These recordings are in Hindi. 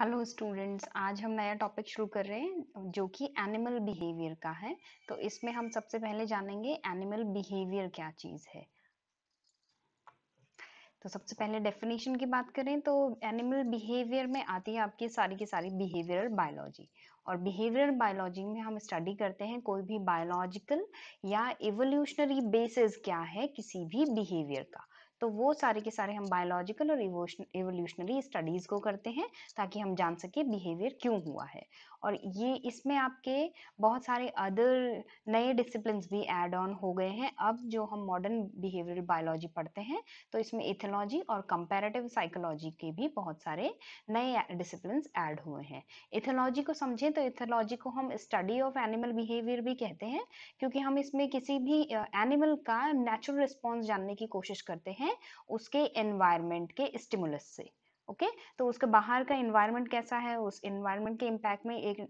हेलो स्टूडेंट्स आज हम नया टॉपिक शुरू कर रहे हैं जो कि एनिमल बिहेवियर का है तो इसमें हम सबसे पहले जानेंगे एनिमल बिहेवियर क्या चीज़ है तो सबसे पहले डेफिनेशन की बात करें तो एनिमल बिहेवियर में आती है आपकी सारी की सारी बिहेवियरल बायोलॉजी और बिहेवियरल बायोलॉजी में हम स्टडी करते हैं कोई भी बायोलॉजिकल या एवोल्यूशनरी बेसिस क्या है किसी भी बिहेवियर का तो वो सारे के सारे हम बायोलॉजिकल और इवोल्यूशनरी स्टडीज़ को करते हैं ताकि हम जान सके बिहेवियर क्यों हुआ है और ये इसमें आपके बहुत सारे अदर नए डिसिप्लिन भी एड ऑन हो गए हैं अब जो हम मॉडर्न बिहेवियर बायोलॉजी पढ़ते हैं तो इसमें इथोलॉजी और कंपेरेटिव साइकोलॉजी के भी बहुत सारे नए डिसिप्लिन ऐड हुए हैं इथोलॉजी को समझें तो इथोलॉजी को हम स्टडी ऑफ एनिमल बिहेवियर भी कहते हैं क्योंकि हम इसमें किसी भी एनिमल का नेचुरल रिस्पॉन्स जानने की कोशिश करते हैं उसके एनवायरमेंट के स्टिमुलस से ओके तो उसके बाहर का इन्वायरमेंट कैसा है उस इन्वायरमेंट के इम्पैक्ट में एक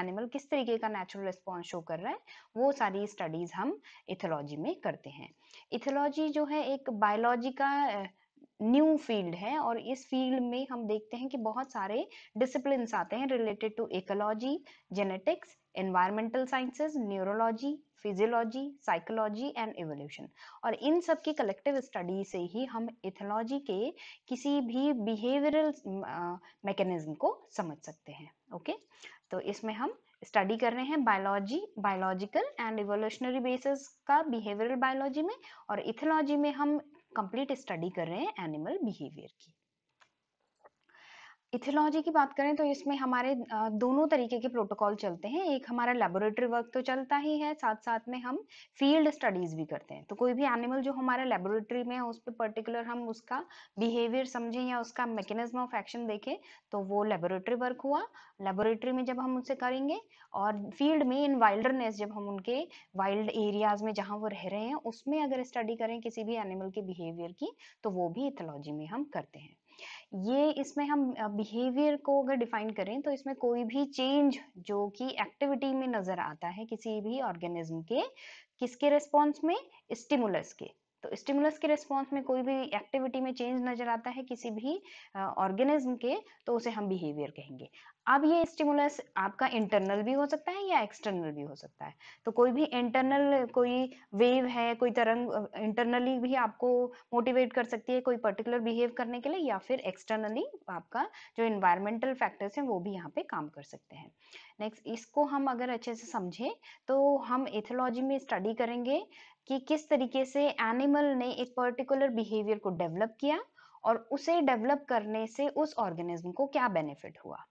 एनिमल किस तरीके का नेचुरल रिस्पॉन्स शो कर रहा है वो सारी स्टडीज़ हम इथोलॉजी में करते हैं इथोलॉजी जो है एक बायोलॉजी का न्यू फील्ड है और इस फील्ड में हम देखते हैं कि बहुत सारे डिसिप्लिन आते हैं related to ecology genetics environmental sciences neurology physiology psychology and evolution और इन सब की कलेक्टिव स्टडी से ही हम इथोलॉजी के किसी भी बिहेवियरल मैकेनिज्म को समझ सकते हैं ओके okay? तो इसमें हम स्टडी कर रहे हैं biology biological and evolutionary basis का बिहेवियरल बायोलॉजी में और इथोलॉजी में हम कंप्लीट स्टडी कर रहे हैं एनिमल बिहेवियर की इथोलॉजी की बात करें तो इसमें हमारे दोनों तरीके के प्रोटोकॉल चलते हैं एक हमारा लेबोरेटरी वर्क तो चलता ही है साथ साथ में हम फील्ड स्टडीज भी करते हैं तो कोई भी एनिमल जो हमारा लेबोरेटरी में है उस पर पर्टिकुलर हम उसका बिहेवियर समझें या उसका मैकेनिज्म ऑफ एक्शन देखें तो वो लेबोरेटरी वर्क हुआ लेबोरेटरी में जब हम उनसे करेंगे और फील्ड में इन वाइल्डरनेस जब हम उनके वाइल्ड एरियाज में जहाँ वो रह रहे हैं उसमें अगर स्टडी करें किसी भी एनिमल के बिहेवियर की तो वो भी इथोलॉजी में हम करते हैं ये इसमें हम बिहेवियर को अगर डिफाइन करें तो इसमें कोई भी चेंज जो कि एक्टिविटी में नज़र आता है किसी भी ऑर्गेनिज्म के किसके रिस्पॉन्स में स्टिमुलस के तो स्टिमुलस के रिस्पॉन्स में कोई भी एक्टिविटी में चेंज नज़र आता है किसी भी ऑर्गेनिज्म के तो उसे हम बिहेवियर कहेंगे अब ये स्टिमुलस आपका इंटरनल भी हो सकता है या एक्सटर्नल भी हो सकता है तो कोई भी इंटरनल कोई वेव है कोई तरंग इंटरनली भी आपको मोटिवेट कर सकती है कोई पर्टिकुलर बिहेव करने के लिए या फिर एक्सटर्नली आपका जो इन्वायरमेंटल फैक्टर्स हैं वो भी यहाँ पे काम कर सकते हैं नेक्स्ट इसको हम अगर अच्छे से समझें तो हम एथोलॉजी में स्टडी करेंगे कि किस तरीके से एनिमल ने एक पर्टिकुलर बिहेवियर को डेवलप किया और उसे डेवलप करने से उस ऑर्गेनिज्म को क्या बेनिफिट हुआ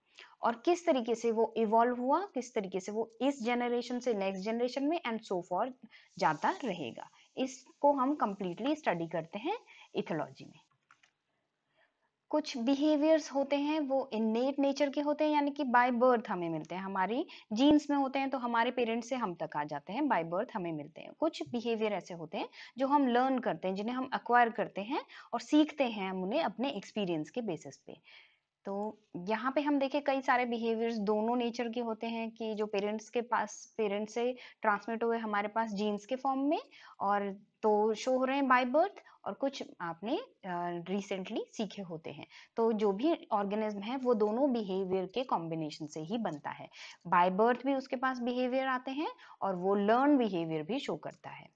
और किस तरीके से वो इवॉल्व हुआ किस तरीके से वो इस जनरेशन से नेक्स्ट जनरेशन में एंड सो फॉर जाता रहेगा इसको हम कंप्लीटली स्टडी करते हैं इथोलॉजी में कुछ बिहेवियर्स होते हैं वो इननेट नेचर के होते हैं यानी कि बाय बर्थ हमें मिलते हैं हमारी जीन्स में होते हैं तो हमारे पेरेंट्स से हम तक आ जाते हैं बाय बर्थ हमें मिलते हैं कुछ बिहेवियर ऐसे होते हैं जो हम लर्न करते हैं जिन्हें हम अक्वायर करते हैं और सीखते हैं हम उन्हें अपने एक्सपीरियंस के बेसिस पे तो यहाँ पे हम देखें कई सारे बिहेवियर्स दोनों नेचर के होते हैं कि जो पेरेंट्स के पास पेरेंट्स से ट्रांसमिट हुए हमारे पास जीन्स के फॉर्म में और तो शो हो रहे हैं बाय बर्थ और कुछ आपने रिसेंटली सीखे होते हैं तो जो भी ऑर्गेनिज्म है वो दोनों बिहेवियर के कॉम्बिनेशन से ही बनता है बाय बर्थ भी उसके पास बिहेवियर आते हैं और वो लर्न बिहेवियर भी शो करता है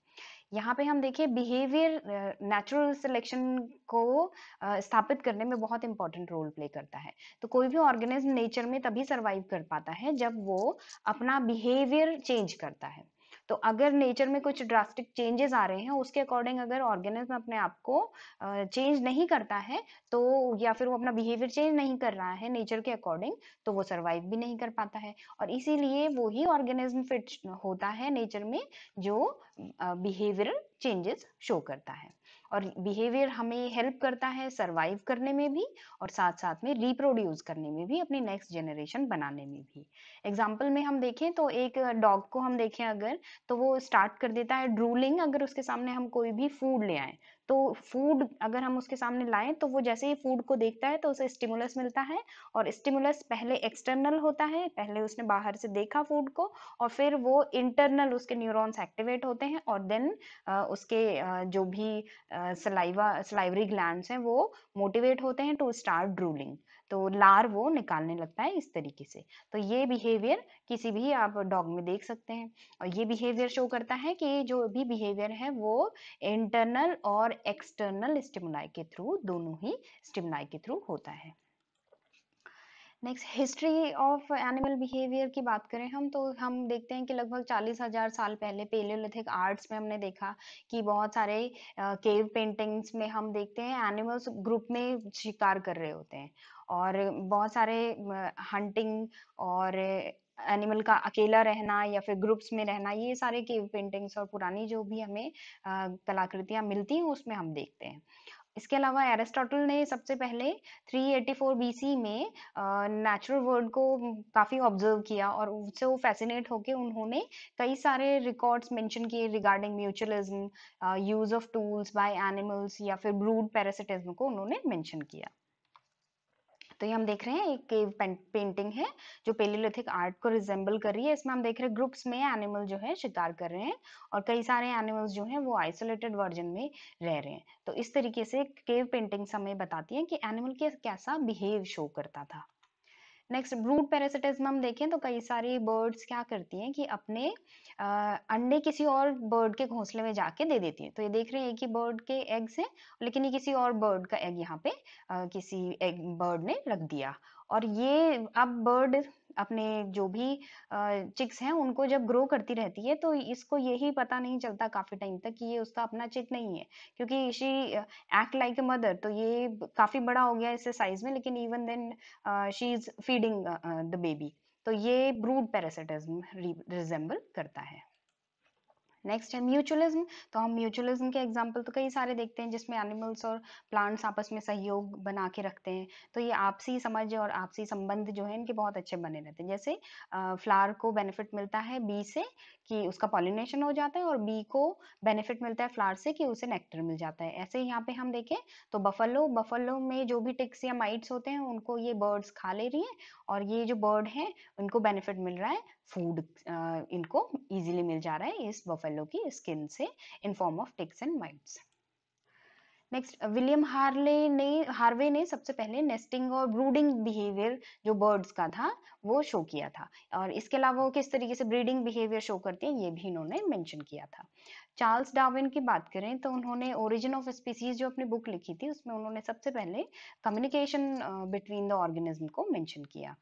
यहाँ पे हम देखिए बिहेवियर नेचुरल सिलेक्शन को uh, स्थापित करने में बहुत इंपॉर्टेंट रोल प्ले करता है तो कोई भी ऑर्गेनिज्म नेचर में तभी सर्वाइव कर पाता है जब वो अपना बिहेवियर चेंज करता है तो अगर नेचर में कुछ ड्रास्टिक चेंजेस आ रहे हैं उसके अकॉर्डिंग अगर ऑर्गेनिज्म अपने आप को चेंज नहीं करता है तो या फिर वो अपना बिहेवियर चेंज नहीं कर रहा है नेचर के अकॉर्डिंग तो वो सर्वाइव भी नहीं कर पाता है और इसीलिए वो ही ऑर्गेनिज्म फिट होता है नेचर में जो बिहेवियर चेंजेस शो करता है और बिहेवियर हमें हेल्प करता है सरवाइव करने में भी और साथ साथ में रिप्रोड्यूस करने में भी अपनी नेक्स्ट जनरेशन बनाने में भी एग्जाम्पल में हम देखें तो एक डॉग को हम देखें अगर तो वो स्टार्ट कर देता है ड्रूलिंग अगर उसके सामने हम कोई भी फूड ले आए तो फूड अगर हम उसके सामने लाएं तो वो जैसे ही फूड को देखता है तो उसे स्टिमुलस मिलता है और स्टिमुलस पहले एक्सटर्नल होता है पहले उसने बाहर से देखा फूड को और फिर वो इंटरनल उसके न्यूरॉन्स एक्टिवेट होते हैं और देन उसके जो भी सलाइवा सलाइवरी ग्लैंड्स हैं वो मोटिवेट होते हैं टू स्टार्ट ड्रूलिंग तो लार वो निकालने लगता है इस तरीके से तो ये बिहेवियर किसी भी आप डॉग में देख सकते हैं और ये बिहेवियर शो करता है कि जो भी बिहेवियर है वो इंटरनल और एक्सटर्नल स्टिमुलाई के थ्रू दोनों ही स्टिमुलाई के थ्रू होता है next history of animal behaviour की बात करें हम तो हम देखते हैं कि लगभग चालीस हजार साल पहले पेलियोलिथिक आर्ट्स में हमने देखा कि बहुत सारे केव uh, पेंटिंग्स में हम देखते हैं एनिमल्स ग्रुप में शिकार कर रहे होते हैं और बहुत सारे हंटिंग uh, और एनिमल का अकेला रहना या फिर ग्रुप्स में रहना ये सारे केव पेंटिंग्स और पुरानी जो भी हमें uh, कलाकृतियाँ मिलती हैं उसमें हम देखते हैं इसके अलावा एरिस्टोटल ने सबसे पहले 384 बीसी में नेचुरल वर्ल्ड को काफ़ी ऑब्जर्व किया और उससे वो फैसिनेट होकर उन्होंने कई सारे रिकॉर्ड्स मेंशन किए regarding mutualism use of tools by animals या फिर ब्रूड पैरासिटिज्म को उन्होंने मेंशन किया तो ये हम देख रहे हैं एक केव पेंटिंग है जो पेलियोलिथिक आर्ट को रिजेंबल कर रही है इसमें हम देख रहे हैं ग्रुप्स में एनिमल जो है शिकार कर रहे हैं और कई सारे एनिमल्स जो हैं वो आइसोलेटेड वर्जन में रह रहे हैं तो इस तरीके से केव पेंटिंग्स हमें बताती हैं कि एनिमल के कैसा बिहेव शो करता था नेक्स्ट ब्रूड पैरासिटिज्म हम देखें तो कई सारी बर्ड्स क्या करती हैं कि अपने आ, अंडे किसी और बर्ड के घोंसले में जाके दे देती हैं तो ये देख रहे हैं कि बर्ड के एग्स हैं लेकिन ये किसी और बर्ड का एग यहाँ पे आ, किसी एग बर्ड ने रख दिया और ये अब बर्ड अपने जो भी चिक्स हैं उनको जब ग्रो करती रहती है तो इसको यही पता नहीं चलता काफ़ी टाइम तक कि ये उसका अपना चिक नहीं है क्योंकि she act like a mother तो ये काफ़ी बड़ा हो गया इससे साइज में लेकिन even then she is feeding the baby तो ये ब्रूड पैरासिटिज्म रिजेंबल करता है नेक्स्ट है म्यूचुअलिज्म तो हम म्यूचुअलिज्म के एग्जाम्पल तो कई सारे देखते हैं जिसमें एनिमल्स और प्लांट्स आपस में सहयोग बना के रखते हैं तो ये आपसी समझ और आपसी संबंध जो है इनके बहुत अच्छे बने रहते हैं जैसे फ्लावर को बेनिफिट मिलता है बी से कि उसका पॉलिनेशन हो जाता है और बी को बेनिफिट मिलता है फ्लावर से कि उसे नेक्टर मिल जाता है ऐसे यहाँ पे हम देखें तो बफलो बफलो में जो भी टिक्स या माइट्स होते हैं उनको ये बर्ड्स खा ले रही है और ये जो बर्ड है उनको बेनिफिट मिल रहा है फूड uh, इनको इजीली मिल जा रहा है इस बफेलो की स्किन से in form of ticks and mites next William Harley ने हार्वे ने सबसे पहले नेस्टिंग और ब्रूडिंग बिहेवियर जो बर्ड्स का था वो शो किया था और इसके अलावा वो किस तरीके से ब्रीडिंग बिहेवियर शो करती हैं ये भी इन्होंने मेंशन किया था चार्ल्स डार्विन की बात करें तो उन्होंने ओरिजिन ऑफ स्पीसीज जो अपनी बुक लिखी थी उसमें उन्होंने सबसे पहले कम्युनिकेशन बिटवीन द ऑर्गेनिज्म को मैंशन किया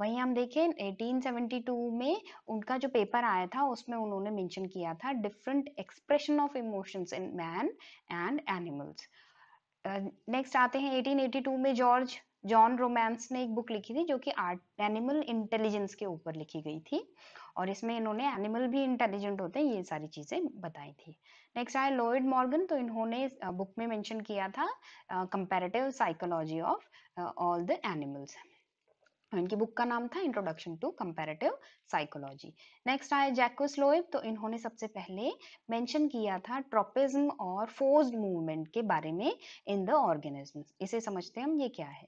वहीं हम देखें 1872 में उनका जो पेपर आया था उसमें उन्होंने मेंशन किया था different expression of emotions in man and animals next आते हैं 1882 में जॉर्ज जॉन रोमांस ने एक बुक लिखी थी जो कि आर्ट एनिमल इंटेलिजेंस के ऊपर लिखी गई थी और इसमें इन्होंने एनिमल भी इंटेलिजेंट होते हैं ये सारी चीज़ें बताई थी नेक्स्ट आए लॉयड मॉर्गन तो इन्होंने बुक में मेंशन किया था comparative psychology of all the animals इनकी बुक का नाम था introduction to comparative psychology next आए जैकोस लोएब तो इन्होंने सबसे पहले मेंशन किया था ट्रोपिज्म और फोर्स्ड मूवमेंट के बारे में इन द ऑर्गेनिज्म इसे समझते हैं हम ये क्या है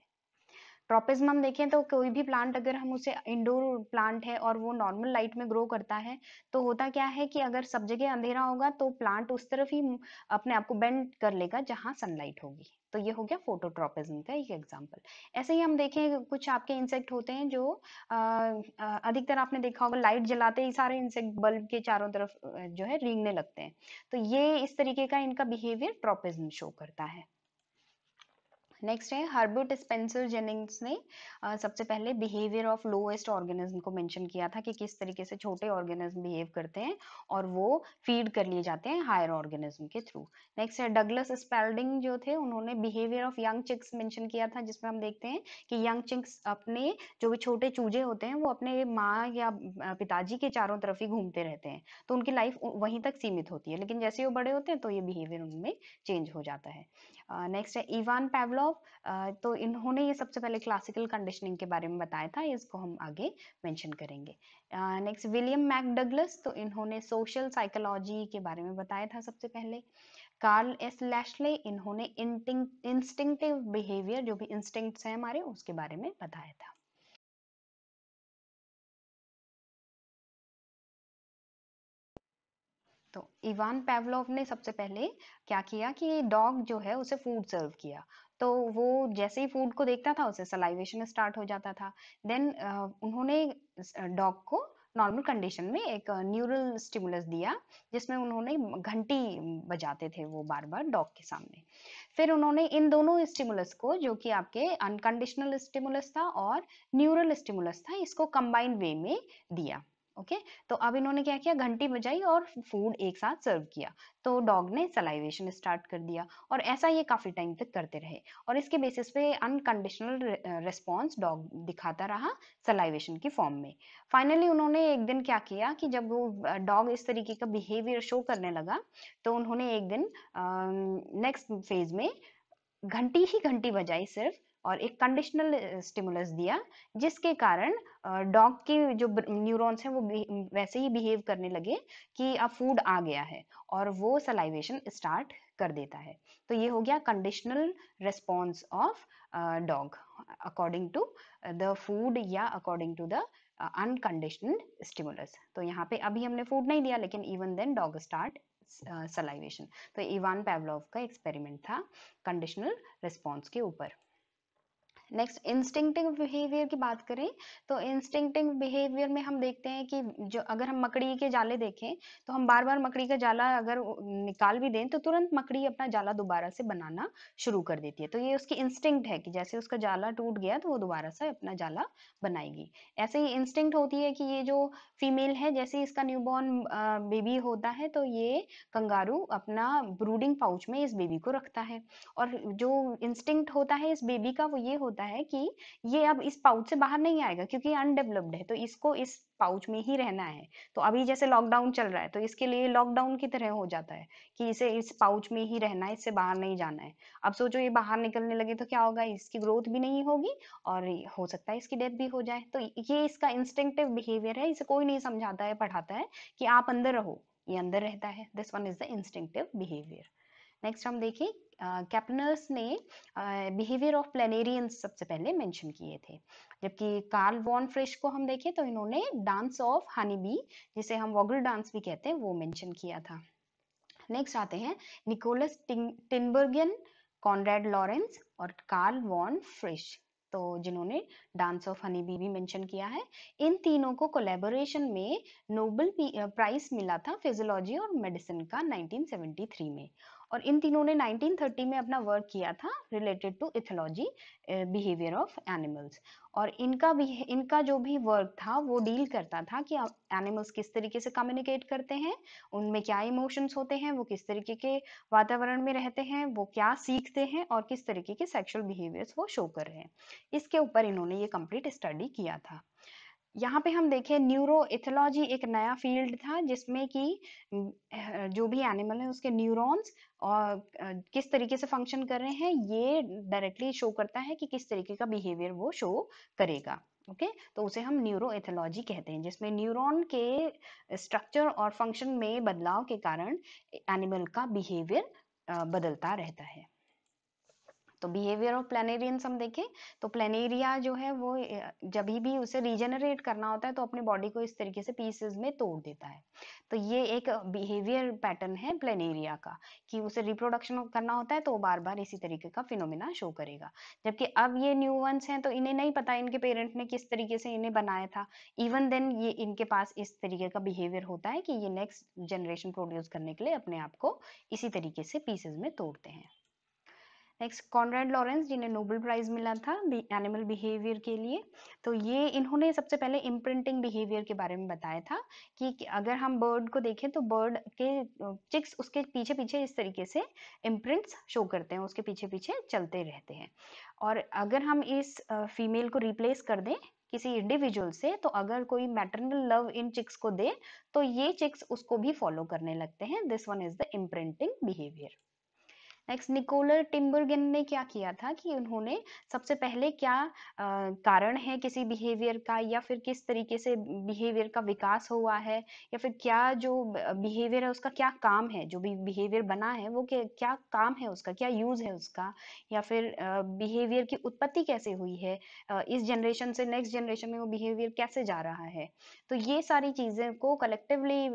ट्रोपिज्म हम देखें तो कोई भी प्लांट अगर हम उसे इंडोर प्लांट है और वो नॉर्मल लाइट में ग्रो करता है तो होता क्या है कि अगर सब जगह अंधेरा होगा तो प्लांट उस तरफ ही अपने आप को बेंड कर लेगा जहाँ सनलाइट होगी तो ये हो गया फोटोट्रोपिज्म का एक एग्जाम्पल ऐसे ही हम देखें कुछ आपके इंसेक्ट होते हैं जो अधिकतर आपने देखा होगा लाइट जलाते ही सारे इंसेक्ट बल्ब के चारों तरफ जो है रिंगने लगते हैं तो ये इस तरीके का इनका बिहेवियर ट्रॉपिज्म शो करता है नेक्स्ट है हर्बर्ट स्पेंसर जेनिंग्स ने सबसे पहले बिहेवियर ऑफ लोएस्ट ऑर्गेनिज्म को मेंशन किया था कि किस तरीके से छोटे ऑर्गेनिज्म बिहेव करते हैं और वो फीड कर लिए जाते हैं हायर ऑर्गेनिज्म के थ्रू नेक्स्ट है डगलस स्पेल्डिंग जो थे उन्होंने behaviour of young chicks mention किया था जिसमें हम देखते हैं कि यंग चिक्स अपने जो भी छोटे चूजे होते हैं वो अपने माँ या पिताजी के चारों तरफ ही घूमते रहते हैं तो उनकी लाइफ वहीं तक सीमित होती है लेकिन जैसे वो बड़े होते हैं तो ये बिहेवियर उनमें चेंज हो जाता है नेक्स्ट है इवान पेवलॉव तो इन्होंने ये सबसे पहले क्लासिकल कंडीशनिंग के बारे में बताया था इसको हम आगे मेंशन करेंगे नेक्स्ट विलियम मैकडगलस तो इन्होंने सोशल साइकोलॉजी के बारे में बताया था सबसे पहले कार्ल एस लैशले इन्होंने इंस्टिंक्टिव बिहेवियर जो भी इंस्टिंक्ट्स हैं हमारे उसके बारे में बताया था इवान पेवलोव ने सबसे पहले क्या किया कि डॉग जो है उसे फूड सर्व किया तो वो जैसे ही फूड को देखता था उसे सलाइवेशन स्टार्ट हो जाता था देन उन्होंने डॉग को नॉर्मल कंडीशन में एक न्यूरल स्टिमुलस दिया जिसमें उन्होंने घंटी बजाते थे वो बार बार डॉग के सामने फिर उन्होंने इन दोनों स्टिमुलस को जो कि आपके अनकंडीशनल स्टिमुलस था और न्यूरल स्टिमुलस था इसको कंबाइंड वे में दिया ओके okay? तो अब इन्होंने क्या किया घंटी बजाई और फूड एक साथ सर्व किया तो डॉग ने सलाइवेशन स्टार्ट कर दिया और ऐसा ये काफ़ी टाइम तक करते रहे और इसके बेसिस पे अनकंडीशनल रेस्पॉन्स डॉग दिखाता रहा सलाइवेशन की फॉर्म में फाइनली उन्होंने एक दिन क्या किया कि जब वो डॉग इस तरीके का बिहेवियर शो करने लगा तो उन्होंने एक दिन नेक्स्ट फेज में घंटी ही घंटी बजाई सिर्फ और एक कंडीशनल स्टिमुलस दिया जिसके कारण डॉग के जो न्यूरॉन्स हैं वो वैसे ही बिहेव करने लगे कि अब फूड आ गया है और वो सलाइवेशन स्टार्ट कर देता है तो ये हो गया conditional response of dog according to the food या according to the unconditional stimulus तो यहाँ पे अभी हमने फूड नहीं दिया लेकिन even then dog start salivation तो इवान पेवलॉव का एक्सपेरिमेंट था कंडीशनल रिस्पॉन्स के ऊपर नेक्स्ट इंस्टिंक्टिव बिहेवियर की बात करें तो इंस्टिंक्टिव बिहेवियर में हम देखते हैं कि जो अगर हम मकड़ी के जाले देखें तो हम बार बार मकड़ी का जाला अगर निकाल भी दें तो तुरंत मकड़ी अपना जाला दोबारा से बनाना शुरू कर देती है तो ये उसकी इंस्टिंक्ट है कि जैसे उसका जाला टूट गया तो वो दोबारा से अपना जाला बनाएगी ऐसे ही इंस्टिंक्ट होती है कि ये जो फीमेल है जैसे इसका न्यूबॉर्न बेबी होता है तो ये कंगारू अपना ब्रूडिंग पाउच में इस बेबी को रखता है और जो इंस्टिंक्ट होता है इस बेबी का वो ये होता होता है कि ये अब इस पाउच से बाहर नहीं आएगा क्योंकि अनडेवलप्ड है तो इसको इस पाउच में ही रहना है तो अभी जैसे लॉकडाउन चल रहा है तो इसके लिए लॉकडाउन की तरह हो जाता है कि इसे इस पाउच में ही रहना है इससे बाहर नहीं जाना है अब सोचो ये बाहर निकलने लगे तो क्या होगा इसकी ग्रोथ भी नहीं होगी और हो सकता है इसकी डेथ भी हो जाए तो ये इसका इंस्टिंक्टिव बिहेवियर है इसे कोई नहीं समझाता है पढ़ाता है कि आप अंदर रहो ये अंदर रहता है this one is the instinctive behaviour next हम देखें कैप्टनर्स ने बिहेवियर ऑफ प्लेनेरियंस सबसे पहले मेंशन किए थे जबकि कार्ल वॉन फ्रिश को हम देखें तो इन्होंने डांस ऑफ हनी बी जिसे हम वॉगल डांस भी कहते हैं वो मेंशन किया था नेक्स्ट आते हैं निकोलस टिनबर्गन कॉनरेड लॉरेंस और कार्ल वॉन फ्रिश तो जिन्होंने डांस ऑफ हनी बी भी मेंशन किया है इन तीनों को कोलेबोरेशन में नोबल प्राइस मिला था फिजियोलॉजी और मेडिसिन का 1973 में और इन तीनों ने 1930 में अपना वर्क किया था related to ethology behaviour of animals और इनका भी इनका जो भी वर्क था वो डील करता था कि एनिमल्स किस तरीके से कम्युनिकेट करते हैं उनमें क्या इमोशंस होते हैं वो किस तरीके के वातावरण में रहते हैं वो क्या सीखते हैं और किस तरीके के सेक्शुअल बिहेवियर्स वो शो कर रहे हैं इसके ऊपर इन्होंने ये कंप्लीट स्टडी किया था यहाँ पे हम देखें न्यूरोथोलॉजी एक नया फील्ड था जिसमें कि जो भी एनिमल है उसके न्यूरॉन्स और किस तरीके से फंक्शन कर रहे हैं ये डायरेक्टली शो करता है कि किस तरीके का बिहेवियर वो शो करेगा ओके okay? तो उसे हम न्यूरोथोलॉजी कहते हैं जिसमें न्यूरॉन के स्ट्रक्चर और फंक्शन में बदलाव के कारण एनिमल का बिहेवियर बदलता रहता है तो बिहेवियर ऑफ प्लेनेरियंस हम देखें तो प्लेनेरिया जो है वो जब भी उसे रिजेनरेट करना होता है तो अपनी बॉडी को इस तरीके से पीसेज में तोड़ देता है तो ये एक बिहेवियर पैटर्न है प्लेनेरिया का कि उसे रिप्रोडक्शन करना होता है तो वो बार बार इसी तरीके का फिनोमिना शो करेगा जबकि अब ये न्यू वंस हैं तो इन्हें नहीं पता इनके पेरेंट्स ने किस तरीके से इन्हें बनाया था इवन देन ये इनके पास इस तरीके का बिहेवियर होता है कि ये नेक्स्ट जनरेशन प्रोड्यूस करने के लिए अपने आप को इसी तरीके से पीसेज में तोड़ते हैं नेक्स्ट कॉन्रेड लॉरेंस जिन्हें नोबल प्राइज मिला था एनिमल बिहेवियर के लिए तो ये इन्होंने सबसे पहले इम्प्रिंटिंग बिहेवियर के बारे में बताया था कि अगर हम बर्ड को देखें तो बर्ड के चिक्स उसके पीछे पीछे इस तरीके से इम्प्रिंट्स शो करते हैं उसके पीछे पीछे चलते रहते हैं और अगर हम इस फीमेल को रिप्लेस कर दें किसी इंडिविजुअल से तो अगर कोई मैटरनल लव इन चिक्स को दे तो ये चिक्स उसको भी फॉलो करने लगते हैं this one is the imprinting behaviour next Nicolaas Tinbergen ने क्या किया था कि उन्होंने सबसे पहले क्या आ, कारण है किसी बिहेवियर का या फिर किस तरीके से बिहेवियर का विकास हुआ है या फिर क्या जो बिहेवियर है उसका क्या काम है जो भी बिहेवियर बना है वो क्या काम है उसका क्या यूज है उसका या फिर बिहेवियर की उत्पत्ति कैसे हुई है इस जनरेशन से नेक्स्ट जनरेशन में वो बिहेवियर कैसे जा रहा है तो ये सारी चीज़ें को कलेक्टिवली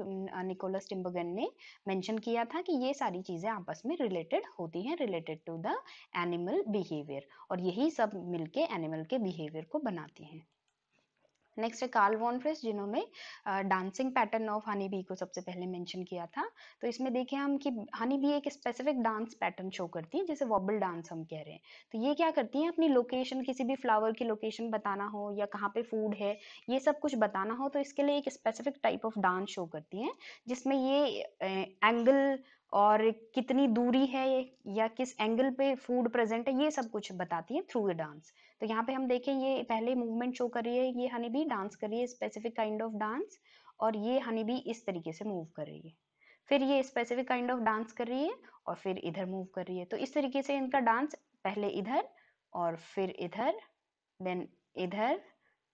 निकोलस टिम्बगन ने मैंशन किया था कि ये सारी चीज़ें आपस में रिलेटेड होती हैं related to the animal behaviour और यही सब मिलके एनिमल के बिहेवियर को बनाती हैं नेक्स्ट है कार्ल वॉन वॉन्फ्रेस जिन्होंने dancing pattern of honey bee को सबसे पहले मेंशन किया था तो इसमें देखें हम कि हनी बी एक स्पेसिफिक डांस पैटर्न शो करती है जैसे वॉबल डांस हम कह रहे हैं तो ये क्या करती हैं अपनी लोकेशन किसी भी फ्लावर की लोकेशन बताना हो या कहाँ पे फूड है ये सब कुछ बताना हो तो इसके लिए एक specific type of dance show करती हैं जिसमें ये एंगल और कितनी दूरी है ये या किस एंगल पे फूड प्रेजेंट है ये सब कुछ बताती है थ्रू द डांस तो यहाँ पे हम देखें ये पहले मूवमेंट शो कर रही है ये हनी भी डांस कर रही है स्पेसिफिक काइंड ऑफ डांस और ये हनी भी इस तरीके से मूव कर रही है फिर ये स्पेसिफिक काइंड ऑफ डांस कर रही है और फिर इधर मूव कर रही है तो इस तरीके से इनका डांस पहले इधर और फिर इधर देन इधर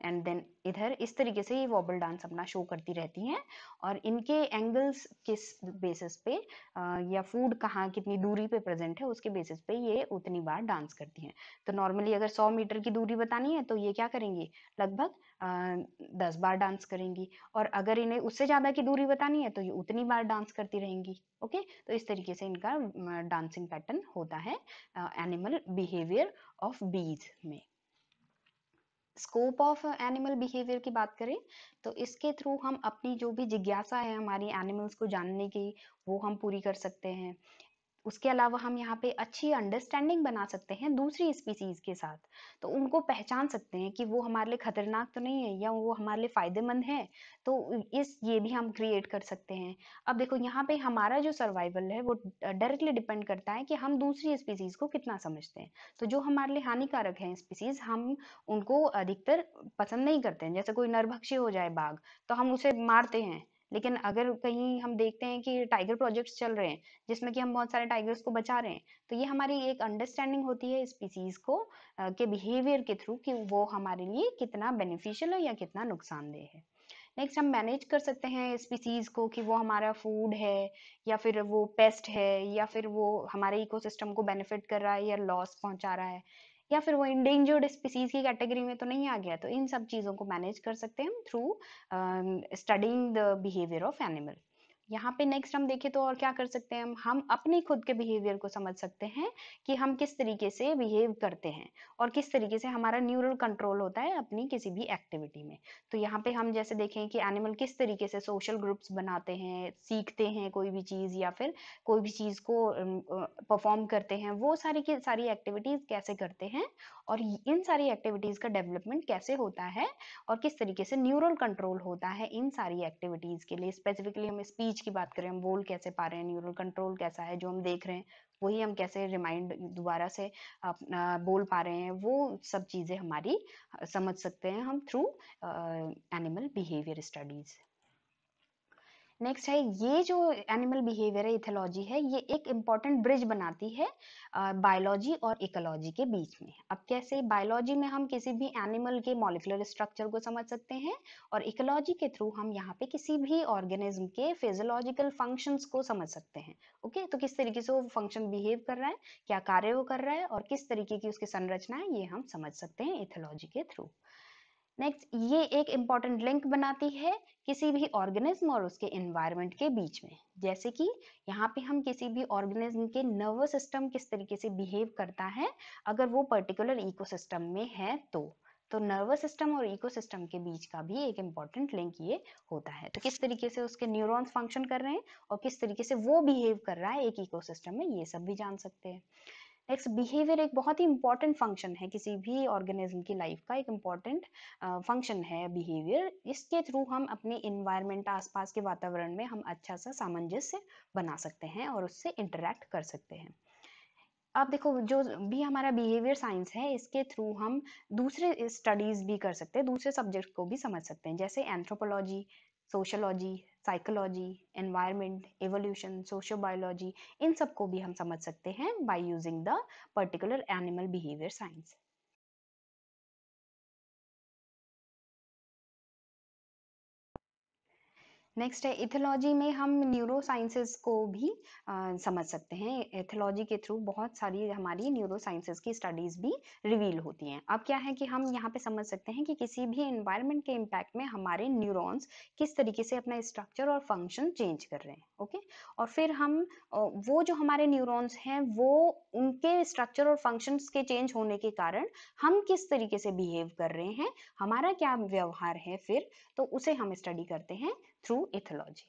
एंड देन इधर इस तरीके से ये वॉबल डांस अपना शो करती रहती हैं और इनके एंगल्स किस बेसिस पे या फूड कहाँ कितनी दूरी पे प्रेजेंट है उसके बेसिस पे ये उतनी बार डांस करती हैं तो नॉर्मली अगर 100 मीटर की दूरी बतानी है तो ये क्या करेंगी लगभग दस बार डांस करेंगी और अगर इन्हें उससे ज़्यादा की दूरी बतानी है तो ये उतनी बार डांस करती रहेंगी ओके तो इस तरीके से इनका डांसिंग पैटर्न होता है एनिमल बिहेवियर ऑफ बीज में स्कोप ऑफ एनिमल बिहेवियर की बात करें तो इसके थ्रू हम अपनी जो भी जिज्ञासा है हमारी एनिमल्स को जानने की वो हम पूरी कर सकते हैं उसके अलावा हम यहाँ पे अच्छी अंडरस्टैंडिंग बना सकते हैं दूसरी स्पीसीज़ के साथ तो उनको पहचान सकते हैं कि वो हमारे लिए ख़तरनाक तो नहीं है या वो हमारे लिए फ़ायदेमंद है तो इस ये भी हम क्रिएट कर सकते हैं अब देखो यहाँ पे हमारा जो सर्वाइवल है वो डायरेक्टली डिपेंड करता है कि हम दूसरी स्पीसीज़ को कितना समझते हैं तो जो हमारे लिए हानिकारक है स्पीसीज़ हम उनको अधिकतर पसंद नहीं करते हैं जैसे कोई नरभक्षी हो जाए बाघ तो हम उसे मारते हैं लेकिन अगर कहीं हम देखते हैं कि टाइगर प्रोजेक्ट्स चल रहे हैं जिसमें कि हम बहुत सारे टाइगर्स को बचा रहे हैं तो ये हमारी एक अंडरस्टैंडिंग होती है स्पीसीज को के बिहेवियर के थ्रू कि वो हमारे लिए कितना बेनिफिशियल है या कितना नुकसानदेह है नेक्स्ट हम मैनेज कर सकते हैं स्पीसीज को कि वो हमारा फूड है या फिर वो पेस्ट है या फिर वो हमारे इकोसिस्टम को बेनिफिट कर रहा है या लॉस पहुंचा रहा है या फिर वो इंडेंजर्ड स्पीसीज की कैटेगरी में तो नहीं आ गया तो इन सब चीज़ों को मैनेज कर सकते हैं हम through studying the behaviour of animal यहाँ पे नेक्स्ट हम देखें तो और क्या कर सकते हैं हम अपने खुद के बिहेवियर को समझ सकते हैं कि हम किस तरीके से बिहेव करते हैं और किस तरीके से हमारा न्यूरल कंट्रोल होता है अपनी किसी भी एक्टिविटी में तो यहाँ पे हम जैसे देखें कि एनिमल किस तरीके से सोशल ग्रुप्स बनाते हैं सीखते हैं कोई भी चीज़ या फिर कोई भी चीज़ को परफॉर्म करते हैं वो सारी की सारी एक्टिविटीज़ कैसे करते हैं और इन सारी एक्टिविटीज़ का डेवलपमेंट कैसे होता है और किस तरीके से न्यूरल कंट्रोल होता है इन सारी एक्टिविटीज़ के लिए स्पेसिफिकली हम स्पीच की बात करें हम बोल कैसे पा रहे हैं न्यूरल कंट्रोल कैसा है जो हम देख रहे हैं वही हम कैसे रिमाइंड दोबारा से अपना बोल पा रहे हैं वो सब चीज़ें हमारी समझ सकते हैं हम through animal behaviour studies next है ये जो एनिमल बिहेवियर है इथोलॉजी है ये एक इम्पॉर्टेंट ब्रिज बनाती है बायोलॉजी और इकोलॉजी के बीच में अब कैसे बायोलॉजी में हम किसी भी एनिमल के मॉलिकुलर स्ट्रक्चर को समझ सकते हैं और इकोलॉजी के थ्रू हम यहाँ पे किसी भी ऑर्गेनिज्म के फिजोलॉजिकल फंक्शंस को समझ सकते हैं ओके तो किस तरीके से वो फंक्शन बिहेव कर रहा है क्या कार्य वो कर रहा है और किस तरीके की उसकी संरचना है ये हम समझ सकते हैं इथोलॉजी के थ्रू नेक्स्ट ये एक इम्पॉर्टेंट लिंक बनाती है किसी भी ऑर्गेनिज्म और उसके इन्वायरमेंट के बीच में जैसे कि यहाँ पे हम किसी भी ऑर्गेनिज्म के नर्वस सिस्टम किस तरीके से बिहेव करता है अगर वो पर्टिकुलर इकोसिस्टम में है तो तो नर्वस सिस्टम और इकोसिस्टम के बीच का भी एक इम्पॉर्टेंट लिंक ये होता है तो किस तरीके से उसके न्यूरॉन्स फंक्शन कर रहे हैं और किस तरीके से वो बिहेव कर रहा है एक इकोसिस्टम में ये सब भी जान सकते हैं एक्स बिहेवियर एक बहुत ही इंपॉर्टेंट फंक्शन है किसी भी ऑर्गेनिज्म की लाइफ का एक इंपॉर्टेंट फंक्शन है बिहेवियर इसके थ्रू हम अपने इन्वायरमेंट आसपास के वातावरण में हम अच्छा सा सामंजस्य बना सकते हैं और उससे इंटरेक्ट कर सकते हैं आप देखो जो भी हमारा बिहेवियर साइंस है इसके थ्रू हम दूसरे स्टडीज़ भी कर सकते हैं दूसरे सब्जेक्ट को भी समझ सकते हैं जैसे anthropology sociology psychology environment evolution socio biology इन सबको भी हम समझ सकते हैं by using the particular animal behaviour science next है इथोलॉजी में हम न्यूरो साइंसेस को भी आ, समझ सकते हैं एथोलॉजी के थ्रू बहुत सारी हमारी न्यूरो साइंसेस की स्टडीज़ भी रिवील होती हैं अब क्या है कि हम यहाँ पे समझ सकते हैं कि किसी भी एनवायरनमेंट के इम्पैक्ट में हमारे न्यूरॉन्स किस तरीके से अपना स्ट्रक्चर और फंक्शन चेंज कर रहे हैं ओके और फिर हम वो जो हमारे न्यूरोन्स हैं वो उनके स्ट्रक्चर और फंक्शंस के चेंज होने के कारण हम किस तरीके से बिहेव कर रहे हैं हमारा क्या व्यवहार है फिर तो उसे हम स्टडी करते हैं थ्रू इथोलॉजी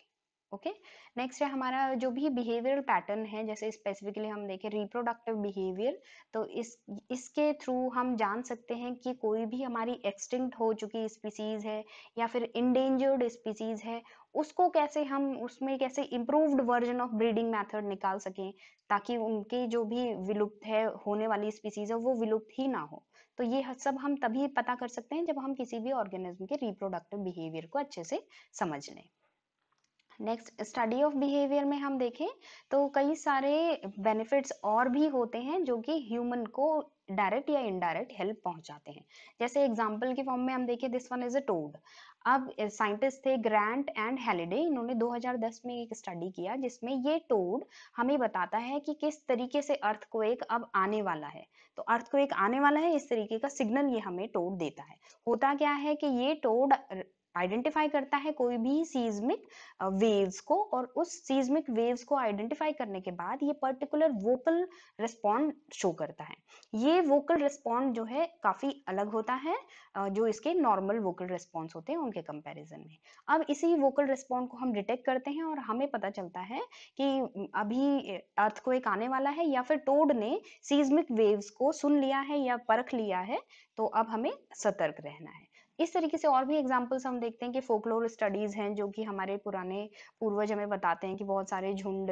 ओके नेक्स्ट है हमारा जो भी बिहेवियरल पैटर्न है जैसे स्पेसिफिकली हम देखें रिप्रोडक्टिव बिहेवियर तो इस इसके थ्रू हम जान सकते हैं कि कोई भी हमारी एक्सटिंक्ट हो चुकी स्पीसीज़ है या फिर इंडेंजर्ड स्पीसीज़ है उसको कैसे हम उसमें कैसे improved version of breeding method निकाल सकें ताकि उनके जो भी विलुप्त है होने वाली स्पीसीज़ है वो विलुप्त ही ना हो तो ये सब हम तभी पता कर सकते हैं जब हम किसी भी ऑर्गेनिज्म के रिप्रोडक्टिव बिहेवियर को अच्छे से समझ लें नेक्स्ट स्टडी ऑफ बिहेवियर में हम देखें तो कई सारे बेनिफिट्स और भी होते हैं जो कि ह्यूमन को डायरेक्ट या इनडायरेक्ट हेल्प पहुंचाते हैं जैसे एग्जाम्पल के फॉर्म में हम देखें this one is a toad अब साइंटिस्ट eh, थे ग्रांट एंड हेलिडे इन्होंने 2010 में एक स्टडी किया जिसमें ये टोड हमें बताता है कि किस तरीके से अर्थ को एक अब आने वाला है तो अर्थ को एक आने वाला है इस तरीके का सिग्नल ये हमें टोड देता है होता क्या है कि ये टोड आइडेंटिफाई करता है कोई भी सीज्मिक वेव्स को और उस सीज्मिक वेव्स को आइडेंटिफाई करने के बाद ये पर्टिकुलर वोकल रिस्पॉन्ड शो करता है ये वोकल रिस्पॉन्ड जो है काफ़ी अलग होता है जो इसके नॉर्मल वोकल रिस्पॉन्स होते हैं उनके कंपैरिजन में अब इसी वोकल रिस्पॉन्ड को हम डिटेक्ट करते हैं और हमें पता चलता है कि अभी अर्थ को एक आने वाला है या फिर टोड ने सीज्मिक वेव्स को सुन लिया है या परख लिया है तो अब हमें सतर्क रहना है इस तरीके से और भी एग्जाम्पल्स हम देखते हैं कि फोकलोर स्टडीज़ हैं जो कि हमारे पुराने पूर्वज हमें बताते हैं कि बहुत सारे झुंड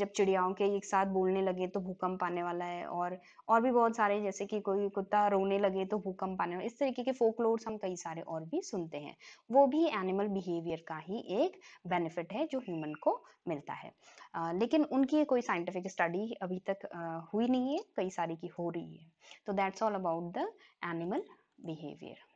जब चिड़ियाओं के एक साथ बोलने लगे तो भूकंप आने वाला है और और भी बहुत सारे जैसे कि कोई कुत्ता रोने लगे तो भूकंप आने वाला इस तरीके के फोकलोर्स हम कई सारे और भी सुनते हैं वो भी एनिमल बिहेवियर का ही एक बेनिफिट है जो ह्यूमन को मिलता है आ, लेकिन उनकी कोई साइंटिफिक स्टडी अभी तक आ, हुई नहीं है कई सारी की हो रही है तो that's all about the animal behaviour